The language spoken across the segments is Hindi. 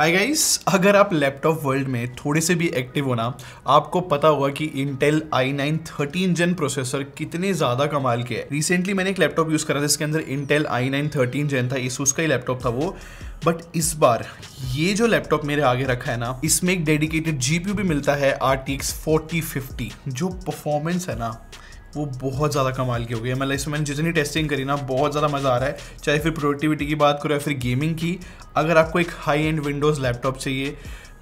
हाय गाइस अगर आप लैपटॉप वर्ल्ड में थोड़े से भी एक्टिव होना आपको पता होगा कि Intel i nine thirteen gen processor कितने ज़्यादा कमाल के हैं रिसेंटली मैंने एक लैपटॉप यूज़ करा था इसके अंदर Intel i nine thirteen gen था इस उसका ही लैपटॉप था वो बट इस बार ये जो लैपटॉप मेरे आगे रखा है ना इसमें एक डेडिकेटेड जी भी मिलता है आर टी फोर्टी फिफ्टी जो परफॉर्मेंस है ना वो बहुत ज़्यादा कमाल की हो गई है मतलब इसमें मैंने जितनी टेस्टिंग करी ना बहुत ज़्यादा मज़ा आ रहा है चाहे फिर प्रोडक्टिविटी की बात करो या फिर गेमिंग की अगर आपको एक हाई एंड विंडोज़ लैपटॉप चाहिए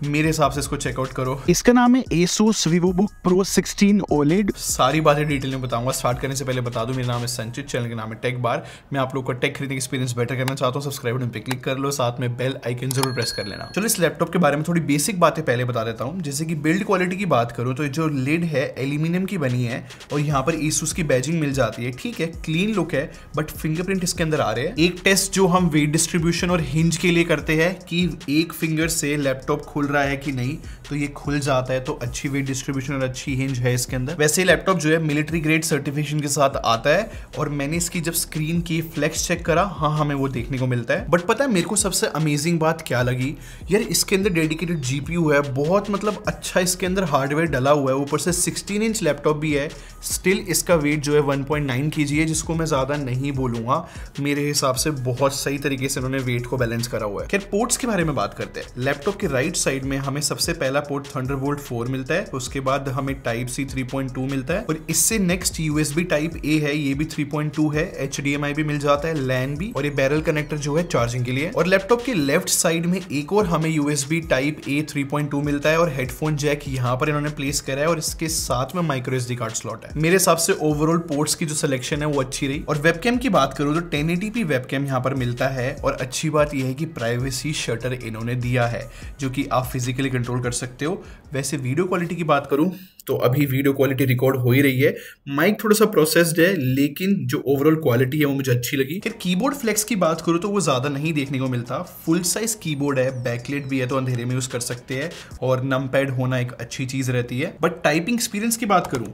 मेरे हिसाब से इसको चेकआउट करो इसका नाम है Asus VivoBook Pro 16 OLED सारी बातें डिटेल में बताऊंगा स्टार्ट करने से पहले बता दूं मेरा नाम है संचित चैनल का नाम है टेक बार मैं आप लोग का टेक खरीदने एक्सपीरियंस बेटर करना चाहता हूं सब्सक्राइब बटन पे क्लिक कर लो साथ में बेल आइकन जरूर प्रेस कर लेना चलो इस लैपटॉप के बारे में थोड़ी बेसिक बातें पहले बता देता हूँ जैसे कि बिल्ड क्वालिटी की बात करूँ तो जो लिड है एल्यूमिनियम की बनी है और यहाँ पर ईसूस की बैजिंग मिल जाती है ठीक है क्लीन लुक है बट फिंगरप्रिंट इसके अंदर आ रहे हैं एक टेस्ट जो हम वेट डिस्ट्रीब्यूशन और हिंज के लिए करते हैं कि एक फिंगर से लैपटॉप खुल रहा है कि नहीं तो ये खुल जाता है तो अच्छी वेट डिस्ट्रीब्यूशन और अच्छी हिंज है इसके अंदर वैसे लैपटॉप जो है मिलिट्री ग्रेड सर्टिफिकेशन के साथ आता है और मैंने इसकी जब स्क्रीन की फ्लेक्स चेक करा हाँ, हाँ हमें वो देखने को मिलता है बट पता है मेरे को सबसे अमेजिंग बात क्या लगी यार इसके अंदर डेडिकेटेड जी है बहुत मतलब अच्छा इसके अंदर हार्डवेयर डला हुआ है ऊपर से सिक्सटीन इंच लैपटॉप भी है स्टिल इसका वेट जो है वन पॉइंट है जिसको मैं ज़्यादा नहीं बोलूंगा मेरे हिसाब से बहुत सही तरीके से उन्होंने वेट को बैलेंस करा हुआ है खैर पोर्ट्स के बारे में बात करते हैं लैपटॉप के राइट साइड साइड में हमें सबसे पहला पोर्ट थंडरबोल्ट 4 मिलता है उसके बाद हमें टाइप सी 3.2 मिलता है और इससे नेक्स्ट यूएसबी टाइप ए है ये भी 3.2 है एच भी मिल जाता है लैन भी और ये बैरल कनेक्टर जो है चार्जिंग के लिए और लैपटॉप के लेफ्ट साइड में एक और हमें यूएसबी टाइप ए 3.2 मिलता है और हेडफोन जैक यहाँ पर इन्होंने प्लेस करा है और इसके साथ में माइक्रो एस कार्ड स्लॉट है मेरे हिसाब से ओवरऑल पोर्ट्स की जो सिलेक्शन है वो अच्छी रही और वेबकैम की बात करूँ तो टेन एटीपी वेबकैम यहाँ पर मिलता है और अच्छी बात यह है कि प्राइवेसी शटर इन्होंने दिया है जो कि आप फिजिकली कंट्रोल कर सकते हो वैसे वीडियो क्वालिटी की बात करूं तो अभी वीडियो क्वालिटी रिकॉर्ड हो ही रही है माइक थोड़ा सा प्रोसेस्ड है लेकिन जो ओवरऑल क्वालिटी है वो मुझे अच्छी लगी फिर कीबोर्ड फ्लेक्स की बात करूँ तो वो ज़्यादा नहीं देखने को मिलता फुल साइज कीबोर्ड है बैकलेट भी है तो अंधेरे में यूज़ कर सकते हैं और नम होना एक अच्छी चीज़ रहती है बट टाइपिंग एक्सपीरियंस की बात करूं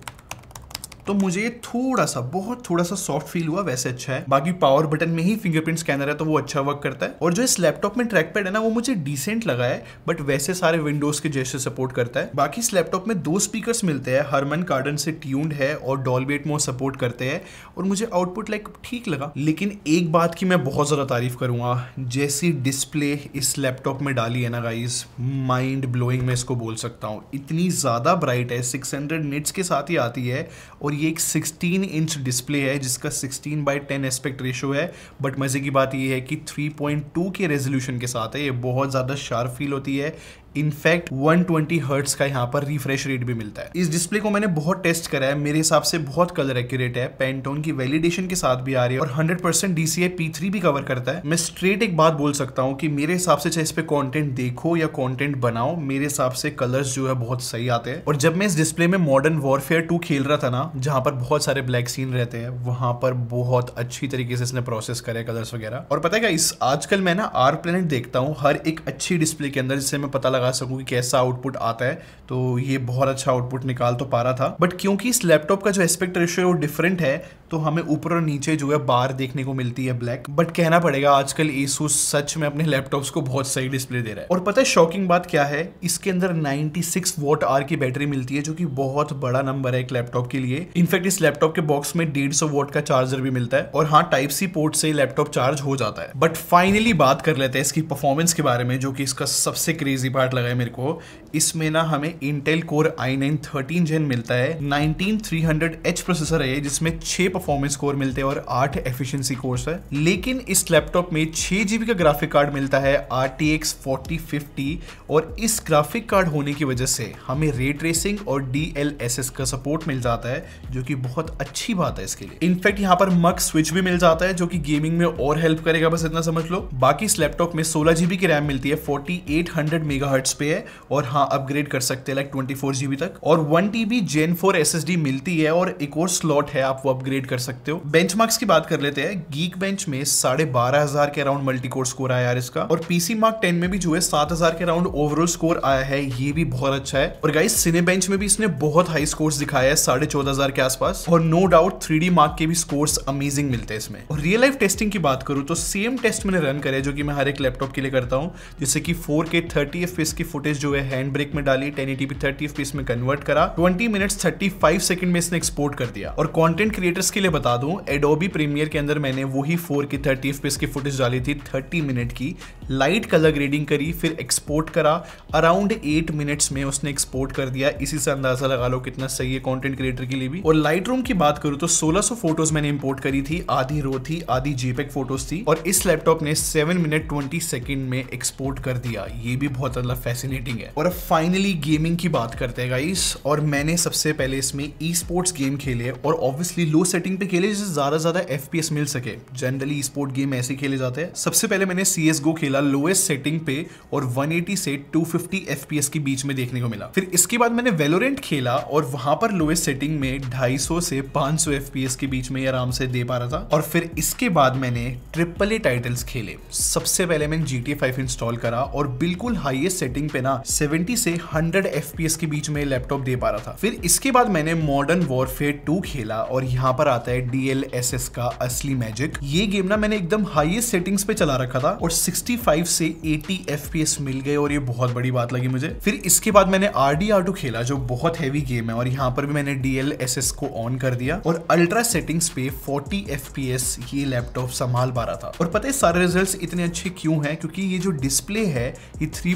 तो मुझे थोड़ा सा बहुत थोड़ा सा सॉफ्ट फील हुआ वैसे अच्छा है बाकी पावर बटन में ही फिंगरप्रिंट स्कैनर है तो वो अच्छा वर्क करता है और जो इस लैपटॉप में ट्रैक पैड है ना वो मुझे डिसेंट लगा है बट वैसे सारे विंडोज के जैसे सपोर्ट करता है बाकी इस लैपटॉप में दो स्पीकर मिलते हैं हरमन कार्डन से ट्यून्ड है और डॉलबेट एटमो सपोर्ट करते हैं और मुझे आउटपुट लाइक ठीक लगा लेकिन एक बात की मैं बहुत ज़्यादा तारीफ करूंगा जैसी डिस्प्ले इस लैपटॉप में डाली है ना गाइज माइंड ब्लोइंग मैं इसको बोल सकता हूँ इतनी ज़्यादा ब्राइट है हंड्रेड निट्स के साथ ही आती है और और ये एक 16 इंच डिस्प्ले है जिसका 16 बाई 10 एस्पेक्ट रेशो है बट मज़े की बात ये है कि 3.2 के रेजोल्यूशन के साथ है ये बहुत ज़्यादा शार्प फील होती है इनफैक्ट 120 ट्वेंटी हर्ट्स का यहाँ पर रिफ्रेश रेट भी मिलता है इस डिस्प्ले को मैंने बहुत टेस्ट करा है मेरे हिसाब से बहुत कलर एक्यूरेट है पेंटोन की वैलिडेशन के साथ भी आ रही है और 100% परसेंट डीसीए पी भी कवर करता है मैं स्ट्रेट एक बात बोल सकता हूँ कि मेरे हिसाब से चाहे इस पे कॉन्टेंट देखो या कॉन्टेंट बनाओ मेरे हिसाब से कलर्स जो है बहुत सही आते हैं और जब मैं इस डिस्प्ले में मॉडर्न वॉरफेयर टू खेल रहा था ना जहाँ पर बहुत सारे ब्लैक सीन रहते हैं वहाँ पर बहुत अच्छी तरीके से इसने प्रोसेस करे कलर्स वगैरह और पता है क्या इस आजकल मैं ना आर प्लेनेट देखता हूँ हर एक अच्छी डिस्प्ले के अंदर जिससे मैं पता लगा लगा सकूँ कि कैसा आउटपुट आता है तो ये बहुत अच्छा आउटपुट निकाल तो पा रहा था बट क्योंकि इस लैपटॉप का जो एस्पेक्ट रेशियो है वो डिफरेंट है तो हमें ऊपर और नीचे जो है बार देखने को मिलती है ब्लैक बट कहना पड़ेगा आजकल एसूस सच में अपने लैपटॉप्स को बहुत सही डिस्प्ले दे रहा है और पता है शॉकिंग बात क्या है इसके अंदर 96 सिक्स वोट आर की बैटरी मिलती है जो कि बहुत बड़ा नंबर है एक लैपटॉप के लिए इनफैक्ट इस लैपटॉप के बॉक्स में डेढ़ सौ वॉट का चार्जर भी मिलता है और हाँ टाइप सी पोर्ट से लैपटॉप चार्ज हो जाता है बट फाइनली बात कर लेते हैं इसकी परफॉर्मेंस के बारे में जो कि इसका सबसे क्रेजी पार्ट लगा है मेरे को इसमें ना हमें Intel core i nine thirteen gen मिलता है nineteen three hundred H processor है जिसमें छह परफॉर्मेंस कोर मिलते हैं और आठ एफिशिएंसी कोर्स है लेकिन इस लैपटॉप में छह जीबी का ग्राफिक कार्ड मिलता है R T X forty fifty और इस ग्राफिक कार्ड होने की वजह से हमें रेट रेसिंग और डी एल एस एस का सपोर्ट मिल जाता है जो की बहुत अच्छी बात है इसके लिए इनफैक्ट यहाँ पर मक स्विच भी मिल जाता है जो की गेमिंग में और हेल्प करेगा बस इतना समझ लो बाकी इस लैपटॉप में सोलह जीबी की रैम मिलती है फोर्टी एट हंड्रेड मेगा पे है और हाँ अपग्रेड कर सकते हैं लाइक ट्वेंटी फोर जीबी तक और one TB gen four S S D मिलती है और एक और स्लॉट है आप वो अपग्रेड कर सकते हो बेंच मार्क्स की बात कर लेते हैं गीक बेंच में साढ़े बारह हजार के अराउंड मल्टी कोर स्कोर आया है इसका और पीसी मार्क टेन में भी जो है सात हजार के अराउंड ओवरऑल स्कोर आया है ये भी बहुत अच्छा है और गाइस सिने बेंच में भी इसने बहुत हाई स्कोर दिखाया है साढ़े चौदह हजार के आसपास और नो डाउट थ्री मार्क के भी स्कोर अमेजिंग मिलते हैं इसमें और रियल लाइफ टेस्टिंग की बात करूं तो सेम टेस्ट मैंने रन करे जो कि मैं हर एक लैपटॉप के लिए करता हूं जैसे कि फोर के थर्टी एफ की फुटेज जो है हैंड ब्रेक में डाली ten eighty P thirty F में कन्वर्ट करा twenty minute thirty five second में इसने एक्सपोर्ट कर दिया और कॉन्टेंट क्रिएटर्स के लिए बता दू एडोबी प्रीमियर के अंदर मैंने वही फोर की थर्टी एफ की फुटेज डाली थी थर्टी मिनट की लाइट कलर ग्रेडिंग करी फिर एक्सपोर्ट करा अराउंड एट मिनट्स में उसने एक्सपोर्ट कर दिया इसी से अंदाजा लगा लो कितना सही है कंटेंट क्रिएटर के लिए भी और लाइट रूम की बात करूं तो 1600 फोटोज मैंने इंपोर्ट करी थी आधी रो थी आधी जेपेक फोटोज थी और इस लैपटॉप ने सेवन मिनट ट्वेंटी सेकंड में एक्सपोर्ट कर दिया ये भी बहुत ज्यादा फैसिनेटिंग है और अब फाइनली गेमिंग की बात करते हैं गाइस और मैंने सबसे पहले इसमें ई स्पोर्ट्स गेम खेले और ऑब्वियसली लो सेटिंग पे खेले जिससे ज़्यादा ज़्यादा एफ मिल सके जनरली ई स्पोर्ट गेम ऐसे खेले जाते हैं सबसे पहले मैंने सी एस गो खेला लोएस्ट सेटिंग पे और 180 से 250 फिफ्टी के बीच में देखने को मिला फिर इसके बाद मैंने वेलोरेंट खेला और वहाँ पर लोएस्ट सेटिंग में ढाई से पांच सौ के बीच में आराम से दे पा रहा था और फिर इसके बाद मैंने ट्रिपल ए टाइटल्स खेले सबसे पहले मैंने जी टी इंस्टॉल करा और बिल्कुल हाइएस्ट सेटिंग पे ना सेवन 70 से 100 FPS के बीच में लैपटॉप दे पा रहा था फिर इसके बाद मैंने मॉडर्न वॉरफेयर 2 खेला और यहाँ पर आता है DLSS का असली मैजिक ये गेम ना मैंने एकदम हाईएस्ट सेटिंग्स पे चला रखा था और 65 से 80 FPS मिल गए और ये बहुत बड़ी बात लगी मुझे फिर इसके बाद मैंने आर डी खेला जो बहुत हैवी गेम है और यहाँ पर भी मैंने DLSS को ऑन कर दिया और अल्ट्रा सेटिंग्स पे 40 FPS ये लैपटॉप संभाल पा रहा था और पता है सारे रिजल्ट इतने अच्छे क्यों है क्योंकि ये जो डिस्प्ले है ये थ्री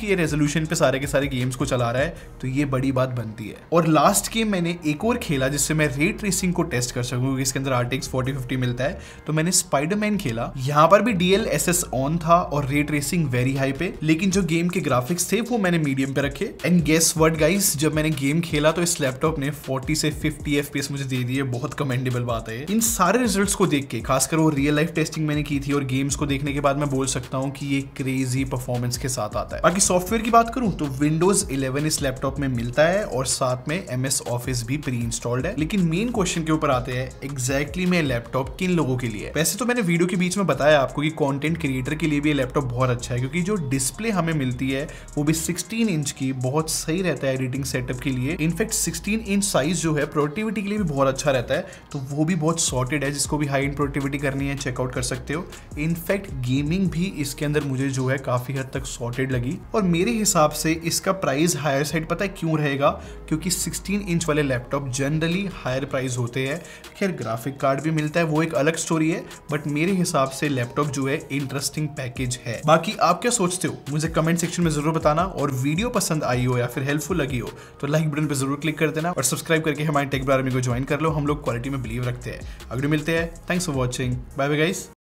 की रेजोल्यूशन पे पे सारे के सारे गेम्स को चला रहा है तो ये बड़ी बात बनती है और लास्ट गेम मैंने एक और खेला जिससे मैं रेट रेसिंग को टेस्ट कर सकूँ क्योंकि इसके अंदर आर्टिक्स फोर्टी फिफ्टी मिलता है तो मैंने स्पाइडरमैन खेला यहाँ पर भी डीएल ऑन था और रेट रेसिंग वेरी हाई पे लेकिन जो गेम के ग्राफिक्स थे वो मैंने मीडियम पे रखे एंड गेस वर्ड गाइस जब मैंने गेम खेला तो इस लैपटॉप ने 40 से 50 एफ मुझे दे दिए बहुत कमेंडेबल बात है इन सारे रिजल्ट्स को देख के खासकर वो रियल लाइफ टेस्टिंग मैंने की थी और गेम्स को देखने के बाद मैं बोल सकता हूँ कि ये क्रेजी परफॉर्मेंस के साथ आता है बाकी सॉफ्टवेयर की बात करूँ करूं तो विंडोज 11 इस लैपटॉप में मिलता है और साथ में एम एस ऑफिस भी प्री इंस्टॉल्ड है लेकिन मेन क्वेश्चन के ऊपर आते हैं एग्जैक्टली मैं लैपटॉप किन लोगों के लिए वैसे तो मैंने वीडियो के बीच में बताया आपको कि कॉन्टेंट क्रिएटर के लिए भी ये लैपटॉप बहुत अच्छा है क्योंकि जो डिस्प्ले हमें मिलती है वो भी सिक्सटीन इंच की बहुत सही रहता है एडिटिंग सेटअप के लिए इनफैक्ट सिक्सटीन इंच साइज जो है प्रोडक्टिविटी के लिए भी बहुत अच्छा रहता है तो वो भी बहुत सॉर्टेड है जिसको भी हाई एंड प्रोडक्टिविटी करनी है चेकआउट कर सकते हो इनफैक्ट गेमिंग भी इसके अंदर मुझे जो है काफ़ी हद तक सॉर्टेड लगी और मेरे हिसाब से इसका प्राइस हायर साइड पता है क्यों रहेगा क्योंकि 16 इंच वाले लैपटॉप जनरली हायर प्राइस होते हैं खैर ग्राफिक कार्ड भी मिलता है वो एक अलग स्टोरी है बट मेरे हिसाब से लैपटॉप जो है इंटरेस्टिंग पैकेज है बाकी आप क्या सोचते हो मुझे कमेंट सेक्शन में जरूर बताना और वीडियो पसंद आई हो या फिर हेल्पफुल लगी हो तो लाइक बटन पर जरूर क्लिक कर देना और सब्सक्राइब करके हमारे टेक बार को ज्वाइन कर लो हम लोग क्वालिटी में बिलीव रखते हैं अगले मिलते हैं thanks for watching bye bye guys